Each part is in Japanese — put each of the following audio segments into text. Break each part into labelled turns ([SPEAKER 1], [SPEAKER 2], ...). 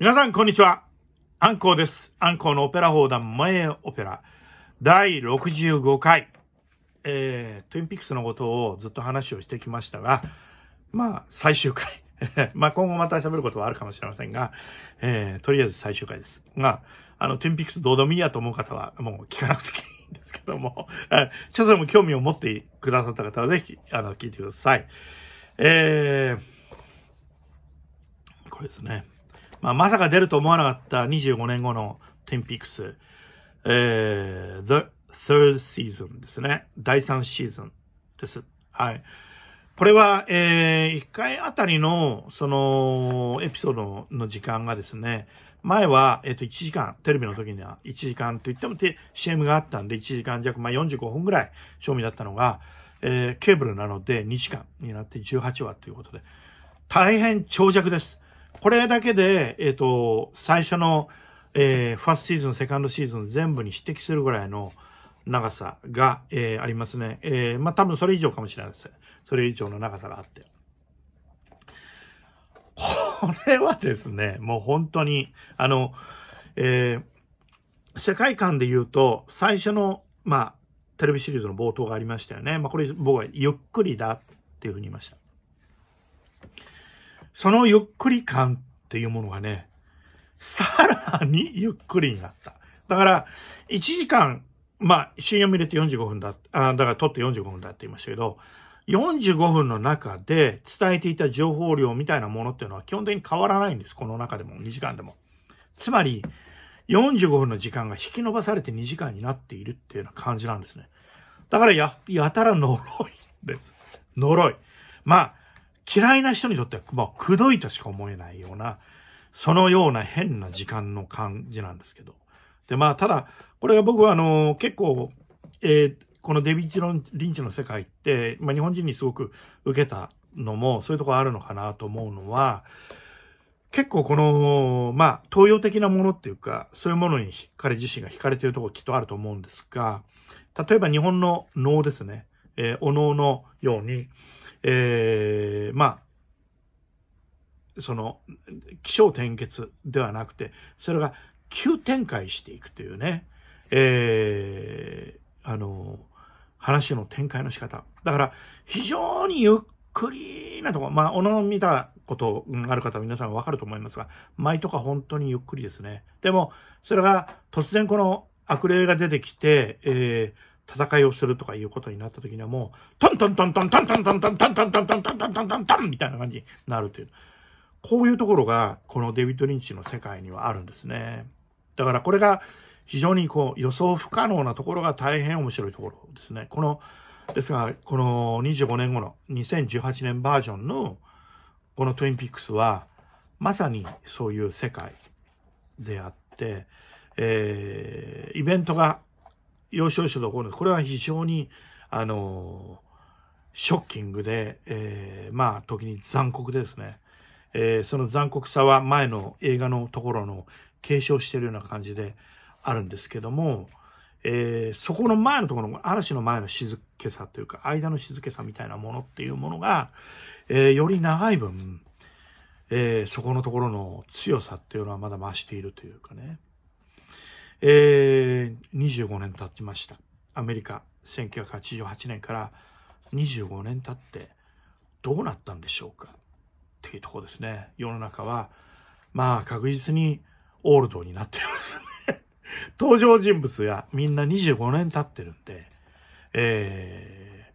[SPEAKER 1] 皆さん、こんにちは。アンコウです。アンコウのオペラ砲弾前オペラ、第65回、えー、トゥインピックスのことをずっと話をしてきましたが、まあ、最終回。まあ、今後また喋ることはあるかもしれませんが、えー、とりあえず最終回です。が、あの、トゥインピックスどうでもいいやと思う方は、もう聞かなくていいんですけども、ちょっとでも興味を持ってくださった方は、ぜひ、あの、聞いてください。えー、これですね。まあ、まさか出ると思わなかった25年後のテンピックス。えー、the third season ですね。第3シーズンです。はい。これは、えー、1回あたりの、その、エピソードの時間がですね、前は、えっ、ー、と、1時間、テレビの時には1時間といっても、CM があったんで、1時間弱、まあ、45分ぐらい、賞味だったのが、えー、ケーブルなので2時間になって18話ということで、大変長尺です。これだけで、えっ、ー、と、最初の、えー、ファーストシーズン、セカンドシーズン全部に匹敵するぐらいの長さが、えー、ありますね。えー、まあ、多分それ以上かもしれないです。それ以上の長さがあって。これはですね、もう本当に、あの、えー、世界観で言うと、最初の、まあ、テレビシリーズの冒頭がありましたよね。まあ、これ、僕はゆっくりだっていうふうに言いました。そのゆっくり感っていうものがね、さらにゆっくりになった。だから、1時間、まあ、CM 入れて45分だ、あだから撮って45分だって言いましたけど、45分の中で伝えていた情報量みたいなものっていうのは基本的に変わらないんです。この中でも、2時間でも。つまり、45分の時間が引き伸ばされて2時間になっているっていうような感じなんですね。だからや、やたら呪いです。呪い。まあ、嫌いな人にとっては、まあ、くどいとしか思えないような、そのような変な時間の感じなんですけど。で、まあ、ただ、これが僕はあの、結構、えー、このデビッチ・リンチの世界って、まあ、日本人にすごく受けたのも、そういうとこあるのかなと思うのは、結構この、まあ、東洋的なものっていうか、そういうものに彼自身が惹かれているところきっとあると思うんですが、例えば日本の能ですね。えー、おのおのように、えー、まあ、その、気象転結ではなくて、それが急展開していくというね、えー、あの、話の展開の仕方。だから、非常にゆっくりなとこ、まあ、おの見たことある方は皆さんわかると思いますが、舞とか本当にゆっくりですね。でも、それが突然この悪霊が出てきて、えー、戦いをするとかいうことになった時にはもう、タンタンタンタンタンタンタンタンタンタンタンタンンンンンンみたいな感じになるという。こういうところが、このデビッド・リンチの世界にはあるんですね。だからこれが非常にこう予想不可能なところが大変面白いところですね。この、ですが、この25年後の2018年バージョンのこのトゥインピックスは、まさにそういう世界であって、えー、イベントが幼少要ので起ここれは非常に、あの、ショッキングで、えー、まあ、時に残酷ですね。えー、その残酷さは前の映画のところの継承してるような感じであるんですけども、えー、そこの前のところの嵐の前の静けさというか、間の静けさみたいなものっていうものが、えー、より長い分、えー、そこのところの強さっていうのはまだ増しているというかね。えー、25年経ちました。アメリカ、1988年から25年経ってどうなったんでしょうかっていうとこですね。世の中は、まあ確実にオールドになってますね。登場人物がみんな25年経ってるんで、えー、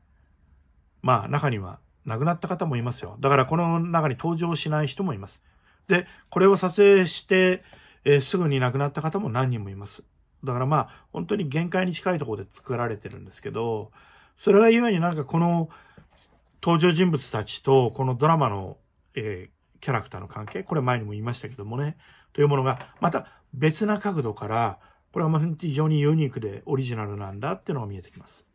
[SPEAKER 1] まあ中には亡くなった方もいますよ。だからこの中に登場しない人もいます。で、これを撮影して、えー、すぐに亡くなった方も何人もいます。だからまあ、本当に限界に近いところで作られてるんですけど、それが故になんかこの登場人物たちとこのドラマの、えー、キャラクターの関係、これ前にも言いましたけどもね、というものがまた別な角度から、これは非常にユニークでオリジナルなんだっていうのが見えてきます。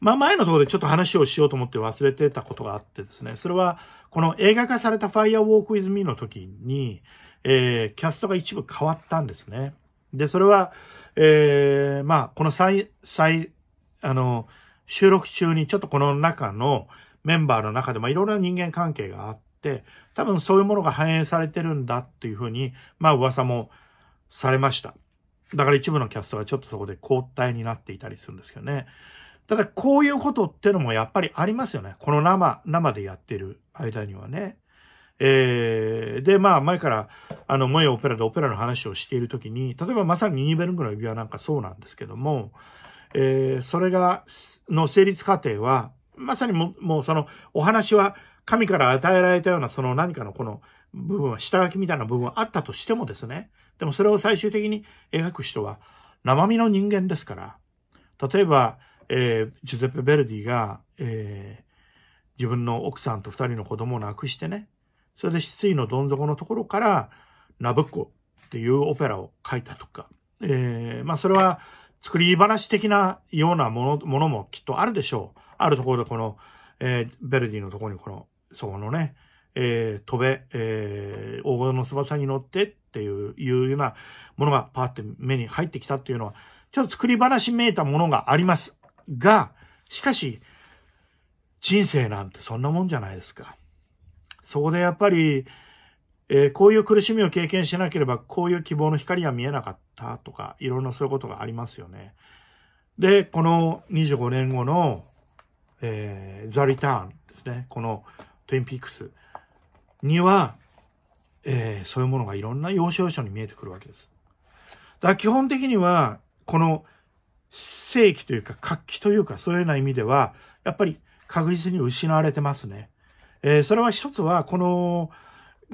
[SPEAKER 1] まあ前のところでちょっと話をしようと思って忘れてたことがあってですね、それはこの映画化された Fire Walk With Me の時に、えー、キャストが一部変わったんですね。で、それは、えー、まあ、この再、再、あの、収録中にちょっとこの中のメンバーの中でもいろいろな人間関係があって、多分そういうものが反映されてるんだっていうふうに、まあ噂もされました。だから一部のキャストがちょっとそこで交代になっていたりするんですけどね。ただこういうことってのもやっぱりありますよね。この生、生でやってる間にはね。えー、で、まあ前から、あの、萌えオペラでオペラの話をしているときに、例えばまさにニーベルングの指輪なんかそうなんですけども、えー、それが、の成立過程は、まさにももうその、お話は神から与えられたようなその何かのこの部分は、下書きみたいな部分はあったとしてもですね、でもそれを最終的に描く人は、生身の人間ですから、例えば、えー、ジュゼッペ・ベルディが、えー、自分の奥さんと二人の子供を亡くしてね、それで失意のどん底のところから、ナブッコっていうオペラを書いたとか、えー、まあそれは作り話的なようなもの、ものもきっとあるでしょう。あるところでこの、えー、ベルディのところにこの、そこのね、えー、飛べ、えー、黄金の翼に乗ってっていう、いうようなものがパーって目に入ってきたっていうのは、ちょっと作り話めいたものがあります。が、しかし、人生なんてそんなもんじゃないですか。そこでやっぱり、えー、こういう苦しみを経験しなければ、こういう希望の光は見えなかったとか、いろんなそういうことがありますよね。で、この25年後の、えー、ザ・リターンですね。このトゥインピークスには、えー、そういうものがいろんな要所要所に見えてくるわけです。だから基本的には、この正規というか活気というか、そういうような意味では、やっぱり確実に失われてますね。えー、それは一つは、この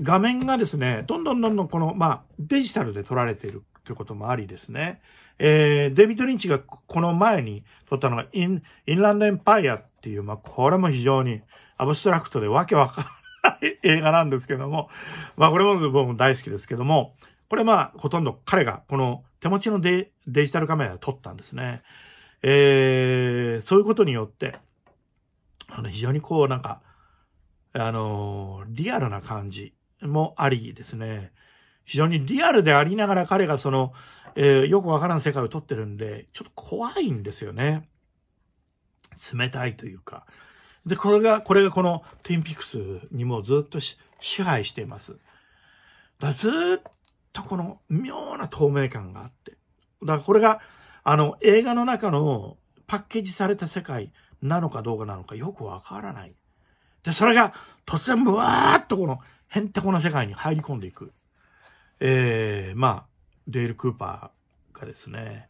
[SPEAKER 1] 画面がですね、どんどんどんどんこの、まあ、デジタルで撮られているということもありですね、えー、デビッド・リンチがこの前に撮ったのがイン、インランド・エンパイアっていう、まあ、これも非常にアブストラクトでわけわからない映画なんですけども、まあ、これも僕も大好きですけども、これまあ、ほとんど彼がこの手持ちのデデジタルカメラで撮ったんですね。えー、そういうことによって、あの、非常にこう、なんか、あの、リアルな感じもありですね。非常にリアルでありながら彼がその、えー、よくわからん世界を撮ってるんで、ちょっと怖いんですよね。冷たいというか。で、これが、これがこのティンピクスにもずっと支配しています。だずっとこの妙な透明感があって。だからこれが、あの、映画の中のパッケージされた世界なのかどうかなのかよくわからない。で、それが突然ブワーっとこのへんてこな世界に入り込んでいく。えー、まあ、デール・クーパーがですね、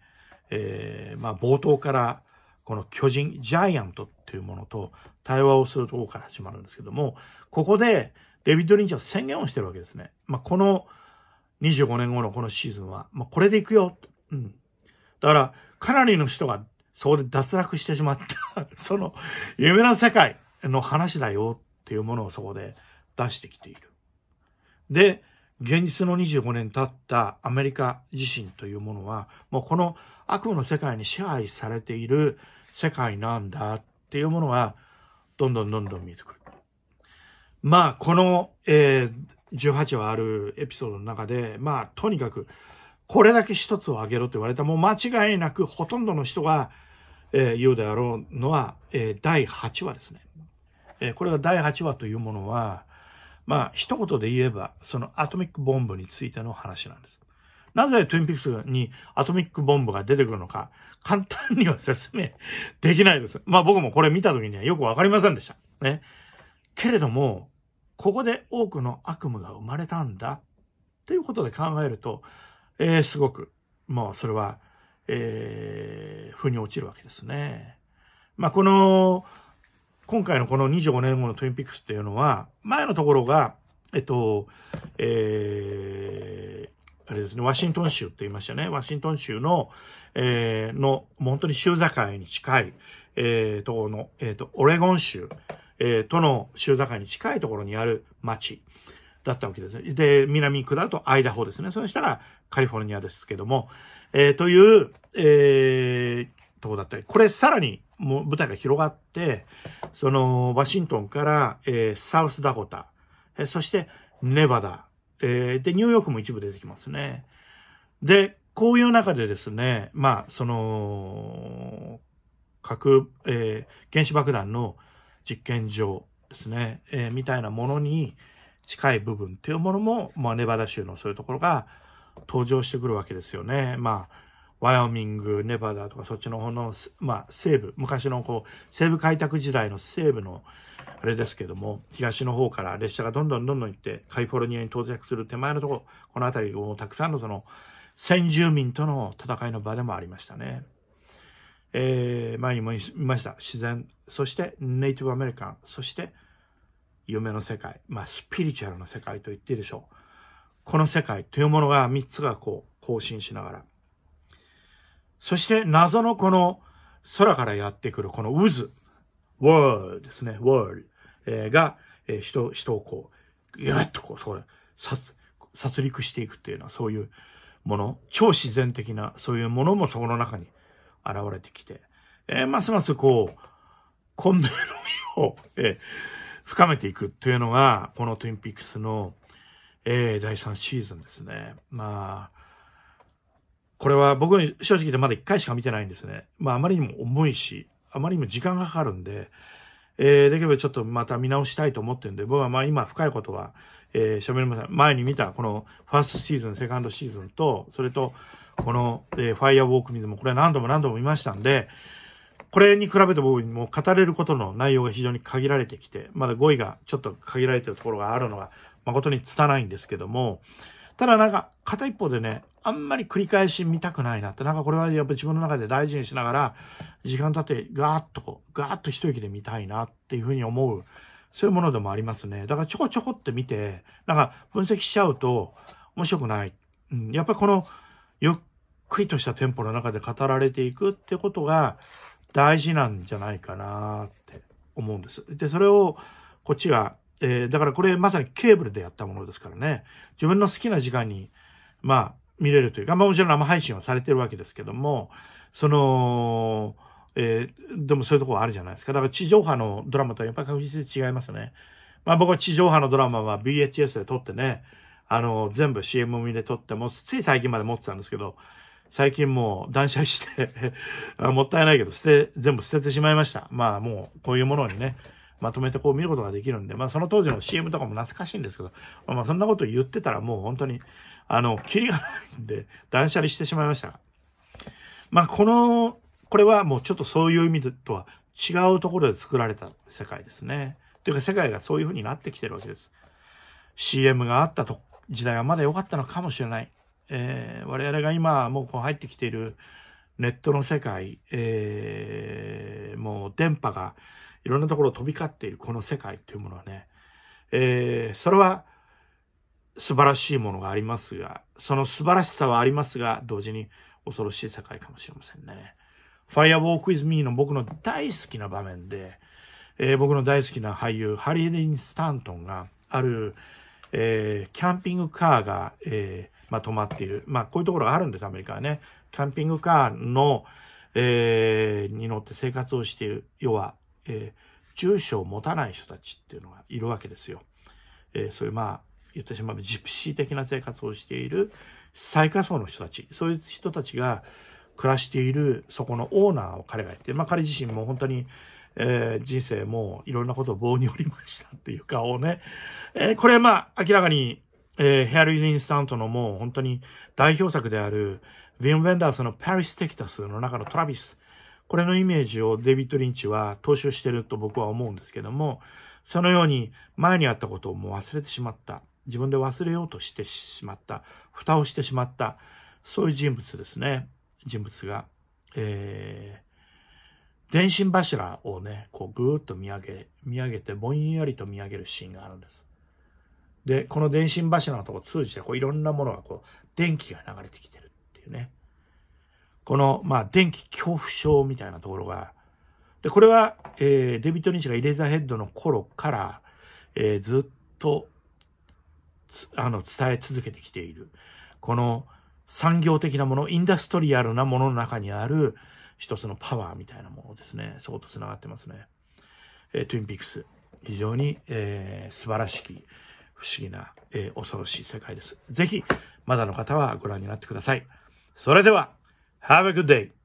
[SPEAKER 1] えー、まあ冒頭からこの巨人、ジャイアントっていうものと対話をするところから始まるんですけども、ここでデビッド・リンチは宣言をしてるわけですね。まあこの25年後のこのシーズンは、まあこれでいくよ。うん。だから、かなりの人がそこで脱落してしまった その夢の世界。の話だよっていうものをそこで出してきている。で、現実の25年経ったアメリカ自身というものは、もうこの悪夢の世界に支配されている世界なんだっていうものは、どんどんどんどん見えてくる。まあ、この、えー、18話あるエピソードの中で、まあ、とにかく、これだけ一つを挙げろと言われた、もう間違いなくほとんどの人が、えー、言うであろうのは、えー、第8話ですね。えこれが第8話というものは、まあ、一言で言えば、そのアトミックボンブについての話なんです。なぜトゥインピックスにアトミックボンブが出てくるのか、簡単には説明 できないです。まあ僕もこれ見た時にはよくわかりませんでした。ね。けれども、ここで多くの悪夢が生まれたんだ。ということで考えると、えー、すごく、もうそれは、えー、腑に落ちるわけですね。まあこの、今回のこの25年後のトゥインピックスっていうのは、前のところが、えっと、えー、あれですね、ワシントン州って言いましたね。ワシントン州の、えー、の、本当に州境に近い、えー、とこの、えっ、ー、と、オレゴン州、えー、との州境に近いところにある町だったわけです。ね。で、南に下るとアイダホですね。そしたらカリフォルニアですけども、えー、という、えー、とこだったり、これさらにもう舞台が広がって、その、ワシントンから、えー、サウスダコタ、えー、そして、ネバダ、えー、で、ニューヨークも一部出てきますね。で、こういう中でですね、まあ、その、核、えー、原子爆弾の実験場ですね、えー、みたいなものに近い部分っていうものも、まあ、ネバダ州のそういうところが登場してくるわけですよね。まあ、ワイオミング、ネバダとかそっちの方の、まあ、西部、昔のこう、西部開拓時代の西部の、あれですけども、東の方から列車がどんどんどんどん行って、カリフォルニアに到着する手前のところ、この辺りをたくさんのその、先住民との戦いの場でもありましたね。えー、前にも言いました。自然、そしてネイティブアメリカン、そして夢の世界、まあスピリチュアルの世界と言っていいでしょう。この世界というものが3つがこう、更新しながらそして謎のこの空からやってくるこの渦、world ですね、world、えが、え人、人をこう、やっとこう、そこで、殺、殺戮していくっていうのはそういうもの、超自然的なそういうものもそこの中に現れてきて、えー、ますますこう、混迷の意を、えー、深めていくというのが、このトゥインピックスの、えー、第3シーズンですね。まあ、これは僕に正直でまだ1回しか見てないんですね。まああまりにも重いし、あまりにも時間がかかるんで、えー、できればちょっとまた見直したいと思ってるんで、僕はまあ今深いことは、えー、喋りません。前に見たこのファーストシーズン、セカンドシーズンと、それと、この、えー、ファイアウォークミズもこれ何度も何度も見ましたんで、これに比べて僕にも語れることの内容が非常に限られてきて、まだ語彙がちょっと限られてるところがあるのが誠に拙いんですけども、ただなんか片一方でね、あんまり繰り返し見たくないなって、なんかこれはやっぱ自分の中で大事にしながら、時間経ってガーッとこう、ガーッと一息で見たいなっていうふうに思う、そういうものでもありますね。だからちょこちょこって見て、なんか分析しちゃうと面白くない。うん、やっぱこの、ゆっくりとしたテンポの中で語られていくってことが大事なんじゃないかなって思うんです。で、それをこっちが、えー、だからこれまさにケーブルでやったものですからね。自分の好きな時間に、まあ、見れるというか、まあもちろん生配信はされてるわけですけども、その、えー、でもそういうところあるじゃないですか。だから地上波のドラマとはやっぱり確実に違いますね。まあ僕は地上波のドラマは BHS で撮ってね、あの、全部 CM 見で撮っても、うつい最近まで持ってたんですけど、最近もう断捨離して もったいないけど、捨て、全部捨ててしまいました。まあもう、こういうものにね、まとめてこう見ることができるんで、まあその当時の CM とかも懐かしいんですけど、まあそんなこと言ってたらもう本当に、あの、キリがないんで、断捨離してしまいました。まあ、この、これはもうちょっとそういう意味とは違うところで作られた世界ですね。というか世界がそういうふうになってきてるわけです。CM があったと時代はまだ良かったのかもしれない。えー、我々が今もうこう入ってきているネットの世界、えー、もう電波がいろんなところ飛び交っているこの世界というものはね、えー、それは素晴らしいものがありますが、その素晴らしさはありますが、同時に恐ろしい世界かもしれませんね。Fire Walk With Me の僕の大好きな場面で、えー、僕の大好きな俳優、ハリー・リン・スタントンがある、えー、キャンピングカーが、えー、まあ、止まっている。まあ、こういうところがあるんです、アメリカはね。キャンピングカーの、えに乗って生活をしている。要は、え住所を持たない人たちっていうのがいるわけですよ。えそういう、まあ、言ってしまえばジプシー的な生活をしている最下層の人たち、そういう人たちが暮らしている、そこのオーナーを彼がやって、まあ彼自身も本当に、えー、人生もいろんなことを棒に折りましたっていう顔 をね、えー、これまあ明らかに、えー、ヘアリー・リンスタントのもう本当に代表作である、ヴィン・ウェンダースのパリス・テキタスの中のトラビス、これのイメージをデビッド・リンチは踏襲してると僕は思うんですけども、そのように前にあったことをもう忘れてしまった。自分で忘れようとしてしまった、蓋をしてしまった、そういう人物ですね。人物が、えー、電信柱をね、こうぐーっと見上げ、見上げて、ぼんやりと見上げるシーンがあるんです。で、この電信柱のとこ通じて、こういろんなものがこう、電気が流れてきてるっていうね。この、まあ、電気恐怖症みたいなところが、で、これは、えー、デビッド・リンチがイレーザーヘッドの頃から、えー、ずっとあの伝え続けてきている。この産業的なもの、インダストリアルなものの中にある一つのパワーみたいなものですね。そこと繋がってますね。えー、トゥインピックス。非常に、えー、素晴らしき、不思議な、えー、恐ろしい世界です。ぜひ、まだの方はご覧になってください。それでは、Have a good day!